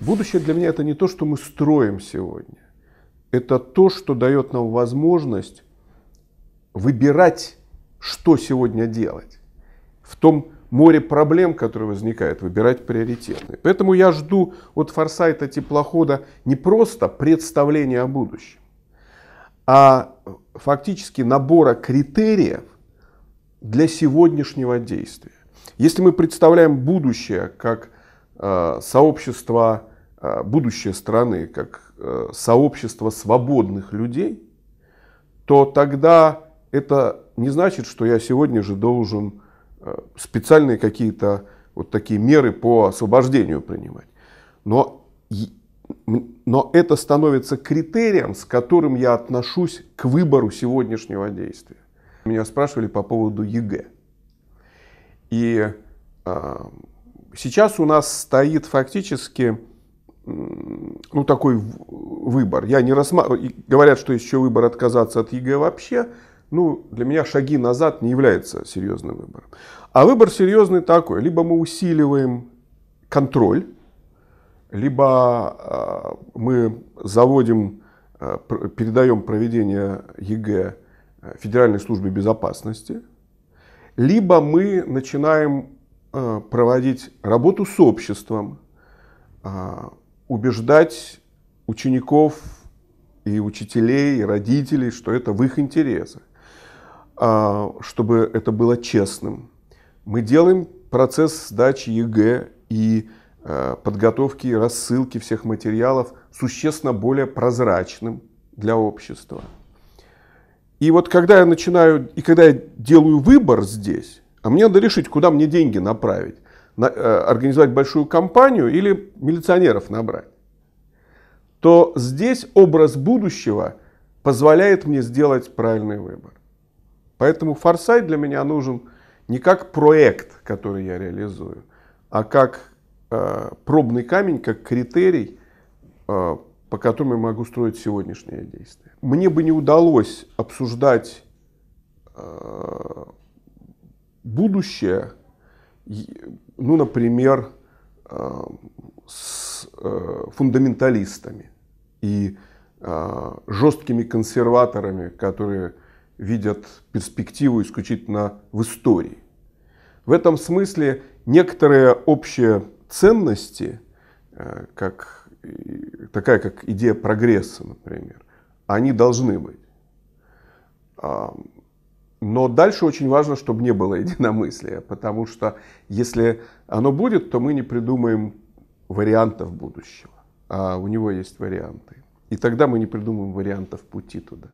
Будущее для меня это не то, что мы строим сегодня. Это то, что дает нам возможность выбирать, что сегодня делать. В том море проблем, которые возникают, выбирать приоритетные. Поэтому я жду от форсайта теплохода не просто представление о будущем, а фактически набора критериев для сегодняшнего действия. Если мы представляем будущее как э, сообщество Э, будущее страны как э, сообщество свободных людей, то тогда это не значит, что я сегодня же должен э, специальные какие-то вот такие меры по освобождению принимать. Но, но это становится критерием, с которым я отношусь к выбору сегодняшнего действия. Меня спрашивали по поводу ЕГЭ. И э, сейчас у нас стоит фактически ну, такой выбор. Я не рассматриваю. Говорят, что еще выбор отказаться от ЕГЭ вообще. Ну, для меня шаги назад не является серьезным выбором. А выбор серьезный такой. Либо мы усиливаем контроль, либо а, мы заводим, а, передаем проведение ЕГЭ а, Федеральной службе безопасности, либо мы начинаем проводить работу с обществом, убеждать учеников и учителей, и родителей, что это в их интересах, а, чтобы это было честным. Мы делаем процесс сдачи ЕГЭ и а, подготовки и рассылки всех материалов существенно более прозрачным для общества. И вот когда я начинаю, и когда я делаю выбор здесь, а мне надо решить, куда мне деньги направить. Э, организовать большую компанию или милиционеров набрать, то здесь образ будущего позволяет мне сделать правильный выбор. Поэтому форсайт для меня нужен не как проект, который я реализую, а как э, пробный камень, как критерий, э, по которому я могу строить сегодняшнее действие. Мне бы не удалось обсуждать э, будущее, ну, например, э, с э, фундаменталистами и э, жесткими консерваторами, которые видят перспективу исключительно в истории. В этом смысле некоторые общие ценности, как, такая как идея прогресса, например, они должны быть. Но дальше очень важно, чтобы не было единомыслия, потому что если оно будет, то мы не придумаем вариантов будущего. А у него есть варианты. И тогда мы не придумаем вариантов пути туда.